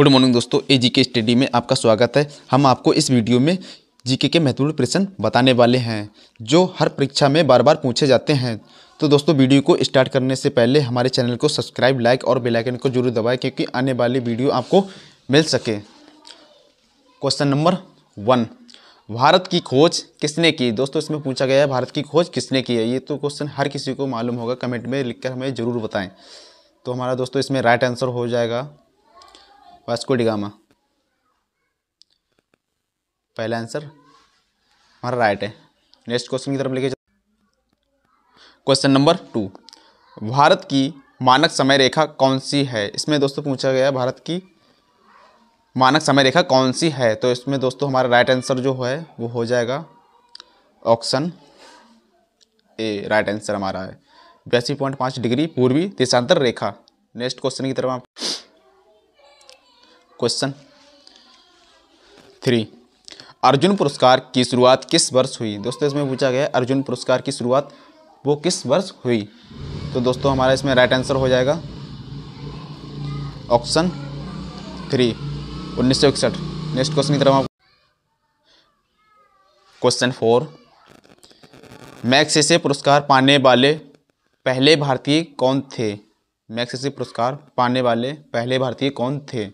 good morning दोस्तों ए जी के study में आपका स्वागत है हम आपको इस वीडियो में जीके के महत्वपूर्ण प्रश्न बताने वाले हैं जो हर परीक्षा में बार बार पूछे जाते हैं तो दोस्तों वीडियो को स्टार्ट करने से पहले हमारे चैनल को सब्सक्राइब लाइक और बेल आइकन को जरूर दबाएं क्योंकि आने वाली वीडियो आपको मिल सके क्वेश्चन नंबर वन भारत की खोज किसने की दोस्तों इसमें पूछा गया है भारत की खोज किसने की है ये तो क्वेश्चन हर किसी को मालूम होगा कमेंट में लिखकर हमें ज़रूर बताएं तो हमारा दोस्तों इसमें राइट आंसर हो जाएगा वास्को डिगामा पहला आंसर हमारा राइट है नेक्स्ट क्वेश्चन की तरफ लेके क्वेश्चन नंबर टू भारत की मानक समय रेखा कौन सी है इसमें दोस्तों पूछा गया भारत की मानक समय रेखा कौन सी है तो इसमें दोस्तों हमारा राइट आंसर जो है वो हो जाएगा ऑप्शन ए राइट आंसर हमारा है बयासी पॉइंट पाँच डिग्री पूर्वी देशांतर रेखा नेक्स्ट क्वेश्चन की तरफ आप क्वेश्चन थ्री अर्जुन पुरस्कार की शुरुआत किस वर्ष हुई दोस्तों इसमें पूछा गया अर्जुन पुरस्कार की शुरुआत वो किस वर्ष हुई तो दोस्तों हमारा इसमें राइट आंसर हो जाएगा ऑप्शन थ्री उन्नीस सौ इकसठ नेक्स्ट क्वेश्चन की तरफ आप क्वेश्चन फोर मैक्सेसे पुरस्कार पाने वाले पहले भारतीय कौन थे मैक्सेसे पुरस्कार पाने वाले पहले भारतीय कौन थे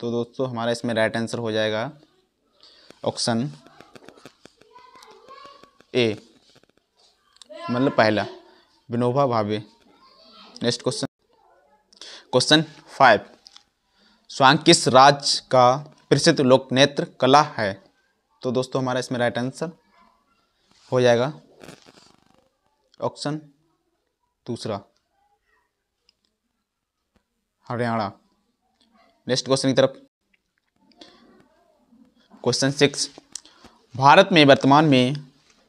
तो दोस्तों हमारा इसमें राइट आंसर हो जाएगा ऑप्शन ए मतलब पहला विनोबा भावे नेक्स्ट क्वेश्चन क्वेश्चन फाइव स्वांग किस राज्य का प्रसिद्ध लोक नेत्र कला है तो दोस्तों हमारा इसमें राइट आंसर हो जाएगा ऑप्शन दूसरा हरियाणा नेक्स्ट क्वेश्चन की तरफ क्वेश्चन सिक्स भारत में वर्तमान में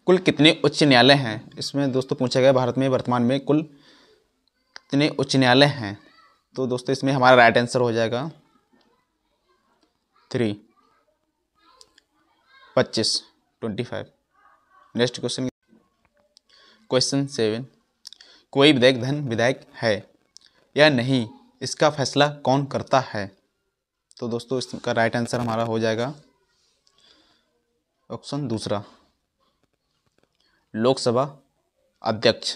कुल कितने उच्च न्यायालय हैं इसमें दोस्तों पूछा गया भारत में वर्तमान में कुल कितने उच्च न्यायालय हैं तो दोस्तों इसमें हमारा राइट आंसर हो जाएगा थ्री पच्चीस twenty five next question question seven कोई विधेयक धन विधायक है या नहीं इसका फैसला कौन करता है तो दोस्तों इसका राइट आंसर हमारा हो जाएगा ऑप्शन दूसरा लोकसभा अध्यक्ष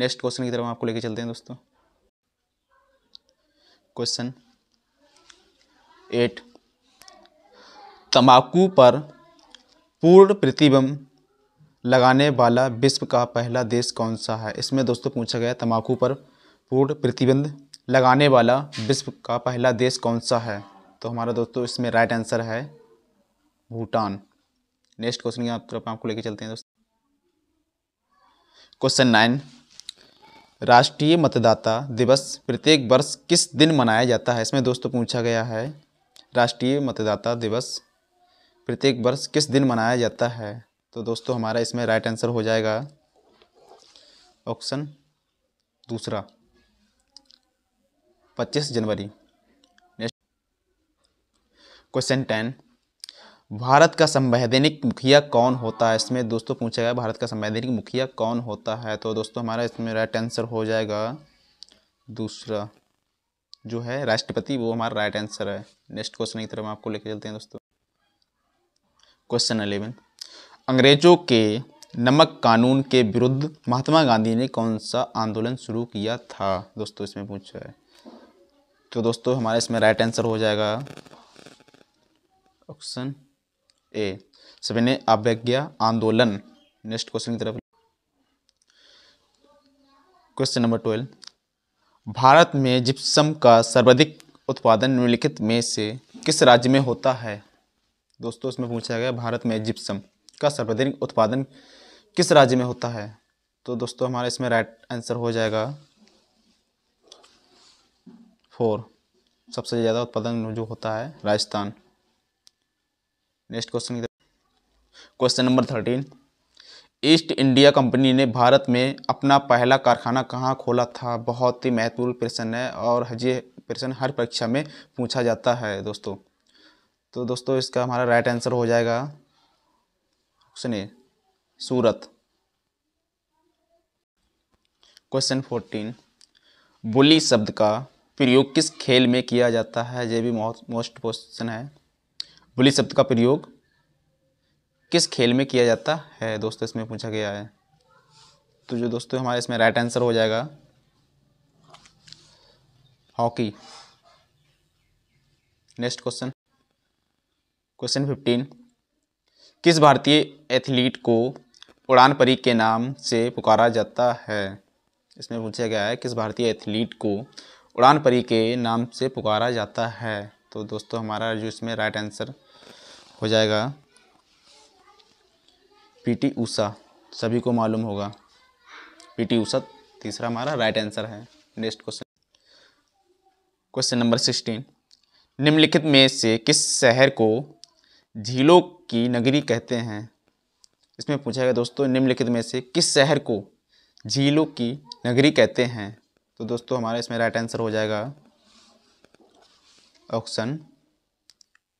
नेक्स्ट क्वेश्चन की तरफ हम आपको लेके चलते हैं दोस्तों क्वेश्चन एट तंबाकू पर पूर्ण प्रतिबंध लगाने वाला विश्व का पहला देश कौन सा है इसमें दोस्तों पूछा गया तंबाकू पर पूर्ण प्रतिबंध लगाने वाला विश्व का पहला देश कौन सा है तो हमारा दोस्तों इसमें राइट आंसर है भूटान नेक्स्ट क्वेश्चन की आप तरफ आपको लेके चलते हैं दोस्तों क्वेश्चन नाइन राष्ट्रीय मतदाता दिवस प्रत्येक वर्ष किस दिन मनाया जाता है इसमें दोस्तों पूछा गया है राष्ट्रीय मतदाता दिवस प्रत्येक वर्ष किस दिन मनाया जाता है तो दोस्तों हमारा इसमें राइट आंसर हो जाएगा ऑप्शन दूसरा पच्चीस जनवरी नेक्स्ट क्वेश्चन टेन भारत का संवैधानिक मुखिया कौन होता है इसमें दोस्तों पूछा गया भारत का संवैधानिक मुखिया कौन होता है तो दोस्तों हमारा इसमें राइट आंसर हो जाएगा दूसरा जो है राष्ट्रपति वो हमारा राइट आंसर है नेक्स्ट क्वेश्चन की तरफ हम आपको लेके चलते हैं दोस्तों क्वेश्चन अलेवन अंग्रेजों के नमक कानून के विरुद्ध महात्मा गांधी ने कौन सा आंदोलन शुरू किया था दोस्तों इसमें पूछा है तो दोस्तों हमारा इसमें राइट आंसर हो जाएगा ऑप्शन ए ने अवज्ञा आंदोलन नेक्स्ट क्वेश्चन की तरफ क्वेश्चन नंबर ट्वेल्व भारत में जिप्सम का सर्वाधिक उत्पादन निम्नलिखित में से किस राज्य में होता है दोस्तों इसमें पूछा गया भारत में जिप्सम का सर्वाधिक उत्पादन किस राज्य में होता है तो दोस्तों हमारा इसमें राइट आंसर हो जाएगा फोर सबसे ज़्यादा उत्पादन जो होता है Rajasthan next question question number thirteen East India Company ने भारत में अपना पहला कारखाना कहाँ खोला था बहुत ही महत्वपूर्ण प्रश्न है और ये प्रश्न हर परीक्षा में पूछा जाता है दोस्तों तो दोस्तों इसका हमारा राइट आंसर हो जाएगा सुनिए सूरत क्वेश्चन फोर्टीन बुली शब्द का प्रयोग किस खेल में किया जाता है ये भी मोस्ट क्वेश्चन है बुली शब्द का प्रयोग किस खेल में किया जाता है दोस्तों इसमें पूछा गया है तो जो दोस्तों हमारे इसमें राइट आंसर हो जाएगा hockey next question question fifteen किस भारतीय एथलीट को उड़ान परी के नाम से पुकारा जाता है इसमें पूछा गया है किस भारतीय एथलीट को उड़ान परी के नाम से पुकारा जाता है तो दोस्तों हमारा जो इसमें राइट आंसर हो जाएगा पीटी ऊषा सभी को मालूम होगा पीटी ऊषा तीसरा हमारा राइट आंसर है next question question number sixteen निम्नलिखित में से किस शहर को झीलों की नगरी कहते हैं इसमें पूछा गया दोस्तों निम्नलिखित में से किस शहर को झीलों की नगरी कहते हैं तो दोस्तों हमारा इसमें राइट आंसर हो जाएगा ऑप्शन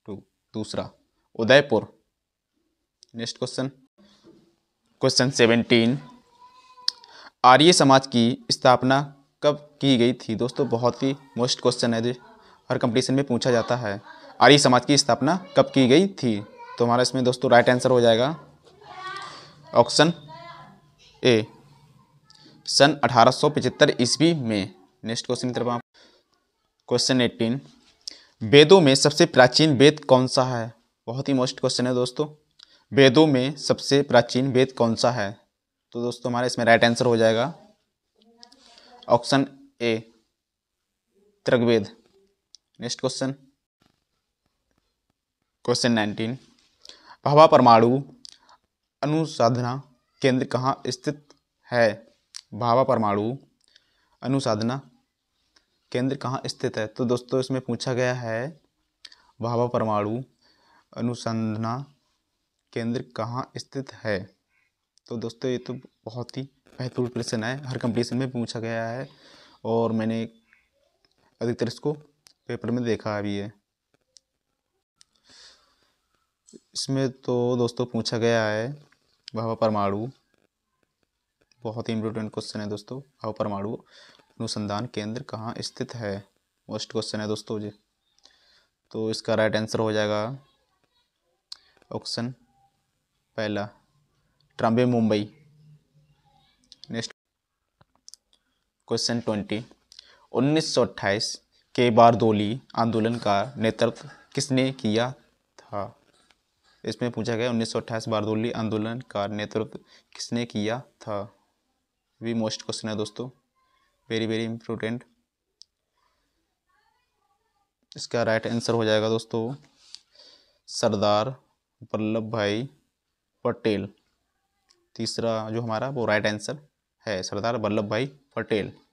टू दूसरा Udaipur next question question seventeen Arya Samaj की स्थापना कब की गई थी दोस्तों बहुत ही मोस्ट क्वेश्चन है जो हर कंपटीशन में पूछा जाता है आर्य समाज की स्थापना कब की गई थी तो हमारा इसमें दोस्तों राइट आंसर हो जाएगा ऑप्शन ए सन 1875 ईस्वी में नेक्स्ट क्वेश्चन की तरफ आप क्वेश्चन एट्टीन वेदों में सबसे प्राचीन वेद कौन सा है बहुत ही मोस्ट क्वेश्चन है दोस्तों वेदों में सबसे प्राचीन वेद कौन सा है तो दोस्तों हमारा इसमें राइट आंसर हो जाएगा ऑप्शन ए त्रगवेद next question question nineteen Bhabha परमाणु अनुसाधना केंद्र कहाँ स्थित है भावा परमाणु अनुसाधना केंद्र कहाँ स्थित है तो दोस्तों इसमें पूछा गया है भावा परमाणु अनुसंधना केंद्र कहाँ स्थित है तो दोस्तों ये तो बहुत ही महत्वपूर्ण प्रश्न है हर कंपटीशन में पूछा गया है और मैंने अधिकतर इसको पेपर में देखा भी है इसमें तो दोस्तों पूछा गया है भावा परमाणु बहुत ही इंपॉर्टेंट क्वेश्चन है दोस्तों आओ परमाणु अनुसंधान केंद्र कहाँ स्थित है मोस्ट क्वेश्चन है दोस्तों जी तो इसका राइट आंसर हो जाएगा ऑप्शन पहला Trombay Mumbai next question twenty 1928 के बारदोली आंदोलन का नेतृत्व किसने किया था इसमें पूछा गया उन्नीस 1928 बारदोली आंदोलन का नेतृत्व किसने किया था भी मोस्ट क्वेश्चन है दोस्तों वेरी वेरी इम्पोर्टेंट इसका राइट आंसर हो जाएगा दोस्तों सरदार वल्लभ भाई पटेल तीसरा जो हमारा वो राइट आंसर है सरदार वल्लभ भाई पटेल